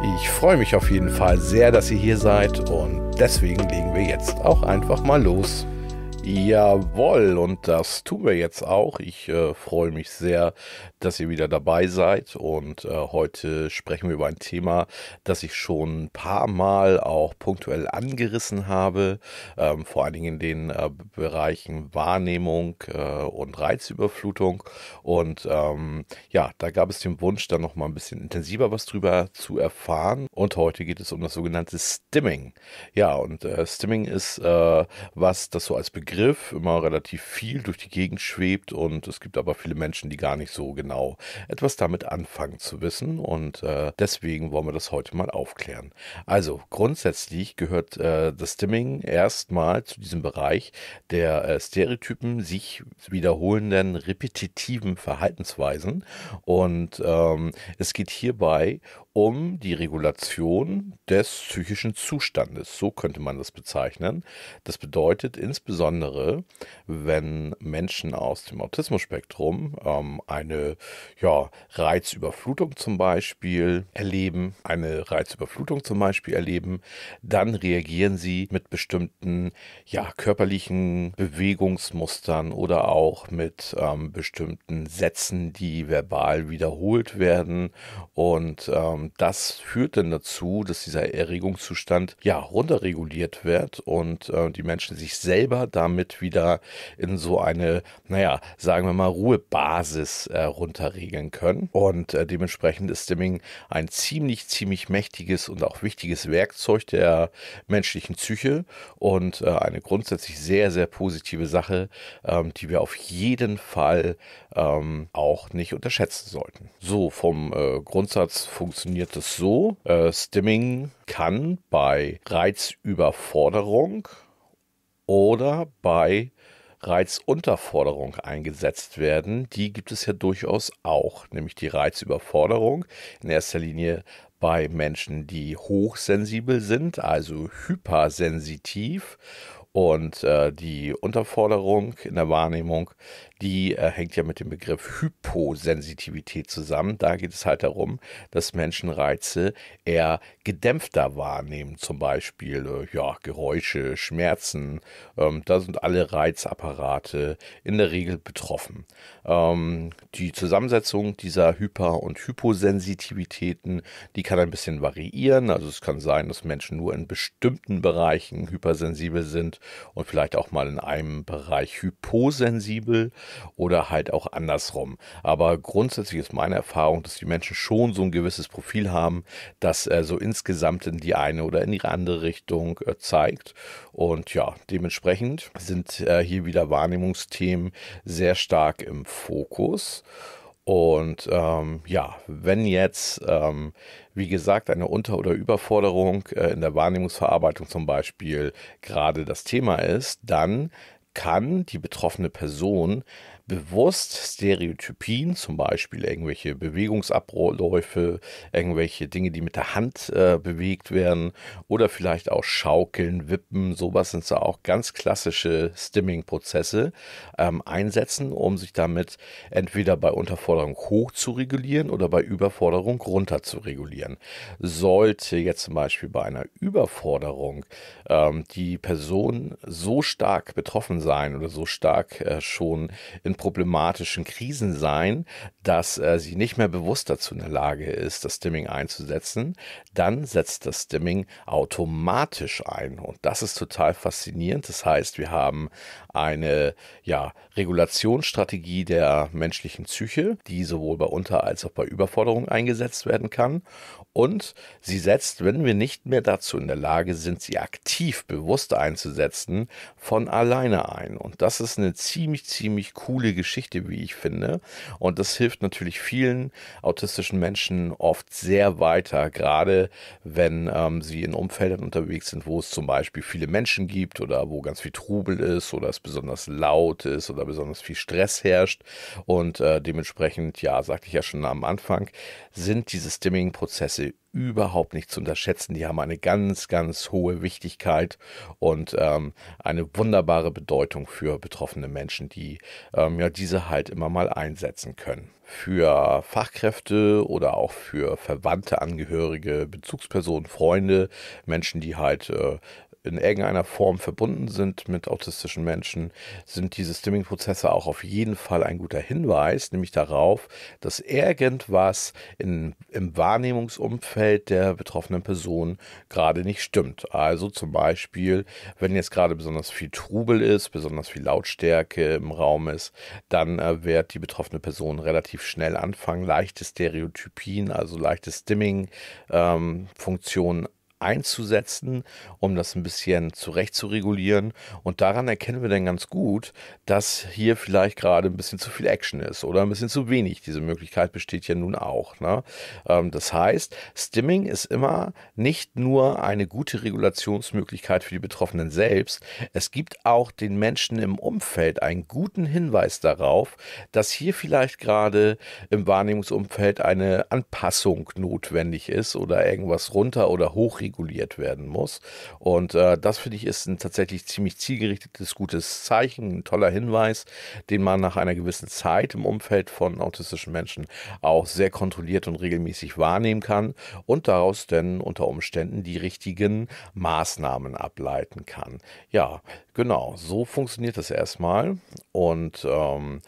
Ich freue mich auf jeden Fall sehr, dass ihr hier seid und deswegen legen wir jetzt auch einfach mal los. Jawohl, und das tun wir jetzt auch. Ich äh, freue mich sehr, dass ihr wieder dabei seid. Und äh, heute sprechen wir über ein Thema, das ich schon ein paar Mal auch punktuell angerissen habe. Ähm, vor allen Dingen in den äh, Bereichen Wahrnehmung äh, und Reizüberflutung. Und ähm, ja, da gab es den Wunsch, dann nochmal ein bisschen intensiver was drüber zu erfahren. Und heute geht es um das sogenannte Stimming. Ja, und äh, Stimming ist äh, was, das so als Begriff Begriff immer relativ viel durch die Gegend schwebt und es gibt aber viele Menschen, die gar nicht so genau etwas damit anfangen zu wissen und äh, deswegen wollen wir das heute mal aufklären. Also grundsätzlich gehört äh, das Stimming erstmal zu diesem Bereich der äh, Stereotypen, sich wiederholenden, repetitiven Verhaltensweisen und ähm, es geht hierbei um die Regulation des psychischen Zustandes. So könnte man das bezeichnen. Das bedeutet insbesondere, wenn Menschen aus dem Autismus-Spektrum ähm, eine ja, Reizüberflutung zum Beispiel erleben, eine Reizüberflutung zum Beispiel erleben, dann reagieren sie mit bestimmten ja, körperlichen Bewegungsmustern oder auch mit ähm, bestimmten Sätzen, die verbal wiederholt werden und ähm, und das führt dann dazu, dass dieser Erregungszustand ja runterreguliert wird und äh, die Menschen sich selber damit wieder in so eine, naja, sagen wir mal, Ruhebasis äh, runterregeln können. Und äh, dementsprechend ist Stimming ein ziemlich, ziemlich mächtiges und auch wichtiges Werkzeug der menschlichen Psyche und äh, eine grundsätzlich sehr, sehr positive Sache, ähm, die wir auf jeden Fall ähm, auch nicht unterschätzen sollten. So, vom äh, Grundsatz funktioniert funktioniert es so. Äh, Stimming kann bei Reizüberforderung oder bei Reizunterforderung eingesetzt werden. Die gibt es ja durchaus auch, nämlich die Reizüberforderung. In erster Linie bei Menschen, die hochsensibel sind, also hypersensitiv. Und äh, die Unterforderung in der Wahrnehmung die äh, hängt ja mit dem Begriff Hyposensitivität zusammen. Da geht es halt darum, dass Menschen Reize eher gedämpfter wahrnehmen, zum Beispiel äh, ja, Geräusche, Schmerzen. Ähm, da sind alle Reizapparate in der Regel betroffen. Ähm, die Zusammensetzung dieser Hyper- und Hyposensitivitäten, die kann ein bisschen variieren. Also es kann sein, dass Menschen nur in bestimmten Bereichen hypersensibel sind und vielleicht auch mal in einem Bereich hyposensibel oder halt auch andersrum. Aber grundsätzlich ist meine Erfahrung, dass die Menschen schon so ein gewisses Profil haben, das äh, so insgesamt in die eine oder in die andere Richtung äh, zeigt. Und ja, dementsprechend sind äh, hier wieder Wahrnehmungsthemen sehr stark im Fokus. Und ähm, ja, wenn jetzt, ähm, wie gesagt, eine Unter- oder Überforderung äh, in der Wahrnehmungsverarbeitung zum Beispiel gerade das Thema ist, dann kann die betroffene Person bewusst Stereotypien, zum Beispiel irgendwelche Bewegungsabläufe, irgendwelche Dinge, die mit der Hand äh, bewegt werden oder vielleicht auch Schaukeln, Wippen, sowas sind so auch ganz klassische Stimming-Prozesse ähm, einsetzen, um sich damit entweder bei Unterforderung hoch zu regulieren oder bei Überforderung runter zu regulieren. Sollte jetzt zum Beispiel bei einer Überforderung ähm, die Person so stark betroffen sein oder so stark äh, schon in problematischen Krisen sein, dass äh, sie nicht mehr bewusst dazu in der Lage ist, das Stimming einzusetzen, dann setzt das Stimming automatisch ein. Und das ist total faszinierend. Das heißt, wir haben eine ja, Regulationsstrategie der menschlichen Psyche, die sowohl bei Unter- als auch bei Überforderung eingesetzt werden kann. Und sie setzt, wenn wir nicht mehr dazu in der Lage sind, sie aktiv bewusst einzusetzen, von alleine ein. Und das ist eine ziemlich, ziemlich coole coole Geschichte, wie ich finde. Und das hilft natürlich vielen autistischen Menschen oft sehr weiter, gerade wenn ähm, sie in Umfeldern unterwegs sind, wo es zum Beispiel viele Menschen gibt oder wo ganz viel Trubel ist oder es besonders laut ist oder besonders viel Stress herrscht. Und äh, dementsprechend, ja, sagte ich ja schon am Anfang, sind diese Stimming-Prozesse überhaupt nicht zu unterschätzen. Die haben eine ganz, ganz hohe Wichtigkeit und ähm, eine wunderbare Bedeutung für betroffene Menschen, die ähm, ja diese halt immer mal einsetzen können. Für Fachkräfte oder auch für verwandte Angehörige, Bezugspersonen, Freunde, Menschen, die halt äh, in irgendeiner Form verbunden sind mit autistischen Menschen, sind diese Stimming-Prozesse auch auf jeden Fall ein guter Hinweis, nämlich darauf, dass irgendwas in, im Wahrnehmungsumfeld der betroffenen Person gerade nicht stimmt. Also zum Beispiel, wenn jetzt gerade besonders viel Trubel ist, besonders viel Lautstärke im Raum ist, dann äh, wird die betroffene Person relativ schnell anfangen, leichte Stereotypien, also leichte Stimming-Funktionen ähm, einzusetzen, um das ein bisschen zurecht zu regulieren. Und daran erkennen wir dann ganz gut, dass hier vielleicht gerade ein bisschen zu viel Action ist oder ein bisschen zu wenig. Diese Möglichkeit besteht ja nun auch. Ne? Ähm, das heißt, Stimming ist immer nicht nur eine gute Regulationsmöglichkeit für die Betroffenen selbst, es gibt auch den Menschen im Umfeld einen guten Hinweis darauf, dass hier vielleicht gerade im Wahrnehmungsumfeld eine Anpassung notwendig ist oder irgendwas runter oder hoch reguliert werden muss. Und äh, das finde ich ist ein tatsächlich ziemlich zielgerichtetes, gutes Zeichen, ein toller Hinweis, den man nach einer gewissen Zeit im Umfeld von autistischen Menschen auch sehr kontrolliert und regelmäßig wahrnehmen kann und daraus dann unter Umständen die richtigen Maßnahmen ableiten kann. Ja, genau, so funktioniert das erstmal. Und ähm,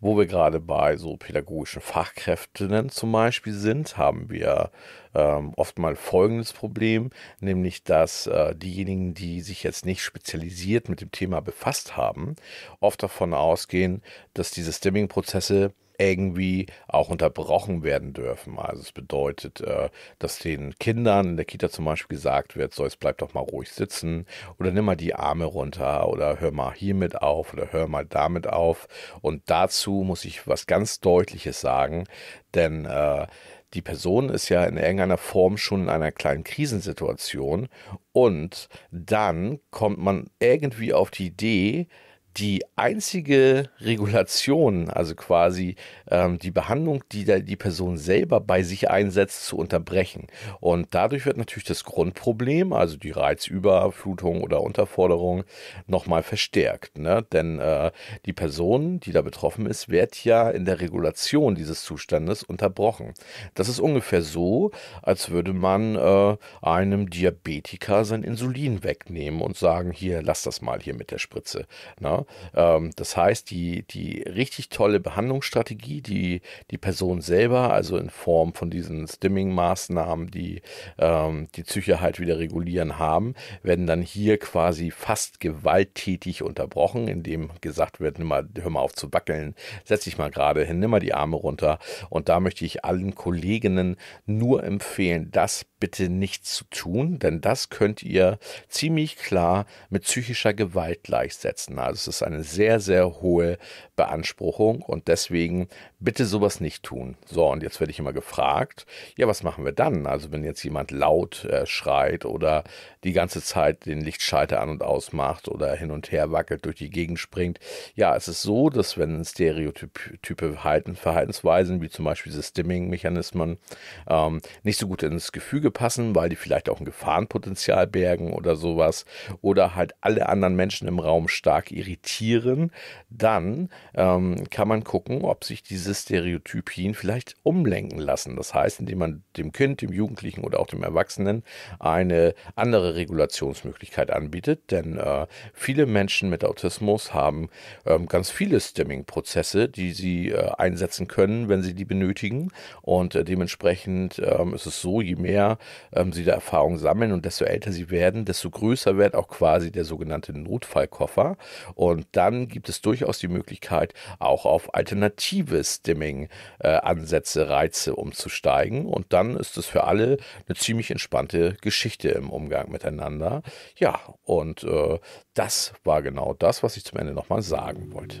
wo wir gerade bei so pädagogischen Fachkräften zum Beispiel sind, haben wir ähm, oft mal folgendes Problem, nämlich dass äh, diejenigen, die sich jetzt nicht spezialisiert mit dem Thema befasst haben, oft davon ausgehen, dass diese Stimming-Prozesse irgendwie auch unterbrochen werden dürfen. Also es bedeutet, äh, dass den Kindern in der Kita zum Beispiel gesagt wird, so jetzt bleib doch mal ruhig sitzen oder nimm mal die Arme runter oder hör mal hiermit auf oder hör mal damit auf. Und dazu muss ich was ganz Deutliches sagen, denn äh, die Person ist ja in irgendeiner Form schon in einer kleinen Krisensituation und dann kommt man irgendwie auf die Idee, die einzige Regulation, also quasi ähm, die Behandlung, die da die Person selber bei sich einsetzt, zu unterbrechen. Und dadurch wird natürlich das Grundproblem, also die Reizüberflutung oder Unterforderung, nochmal verstärkt. Ne? Denn äh, die Person, die da betroffen ist, wird ja in der Regulation dieses Zustandes unterbrochen. Das ist ungefähr so, als würde man äh, einem Diabetiker sein Insulin wegnehmen und sagen, hier, lass das mal hier mit der Spritze. Ne? ähm, das heißt, die, die richtig tolle Behandlungsstrategie, die die Person selber, also in Form von diesen Stimming-Maßnahmen, die ähm, die Psyche halt wieder regulieren haben, werden dann hier quasi fast gewalttätig unterbrochen, indem gesagt wird, nimm mal, hör mal auf zu wackeln, setz dich mal gerade hin, nimm mal die Arme runter. Und da möchte ich allen Kolleginnen nur empfehlen, das bitte nicht zu tun, denn das könnt ihr ziemlich klar mit psychischer Gewalt gleichsetzen. Also es ist eine sehr, sehr hohe Beanspruchung und deswegen bitte sowas nicht tun. So, und jetzt werde ich immer gefragt, ja, was machen wir dann? Also wenn jetzt jemand laut äh, schreit oder die ganze Zeit den Lichtschalter an und aus macht oder hin und her wackelt, durch die Gegend springt. Ja, es ist so, dass wenn Stereotype Verhalten, Verhaltensweisen, wie zum Beispiel diese Stimming-Mechanismen, ähm, nicht so gut ins Gefüge passen, weil die vielleicht auch ein Gefahrenpotenzial bergen oder sowas, oder halt alle anderen Menschen im Raum stark irritieren, meditieren, dann ähm, kann man gucken, ob sich diese Stereotypien vielleicht umlenken lassen. Das heißt, indem man dem Kind, dem Jugendlichen oder auch dem Erwachsenen eine andere Regulationsmöglichkeit anbietet. Denn äh, viele Menschen mit Autismus haben ähm, ganz viele Stimming-Prozesse, die sie äh, einsetzen können, wenn sie die benötigen. Und äh, dementsprechend ähm, ist es so, je mehr ähm, sie da Erfahrung sammeln und desto älter sie werden, desto größer wird auch quasi der sogenannte Notfallkoffer. Und und dann gibt es durchaus die Möglichkeit, auch auf alternative Stimming-Ansätze, Reize umzusteigen. Und dann ist es für alle eine ziemlich entspannte Geschichte im Umgang miteinander. Ja, und äh, das war genau das, was ich zum Ende nochmal sagen wollte.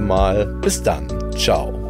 Mal. Bis dann. Ciao.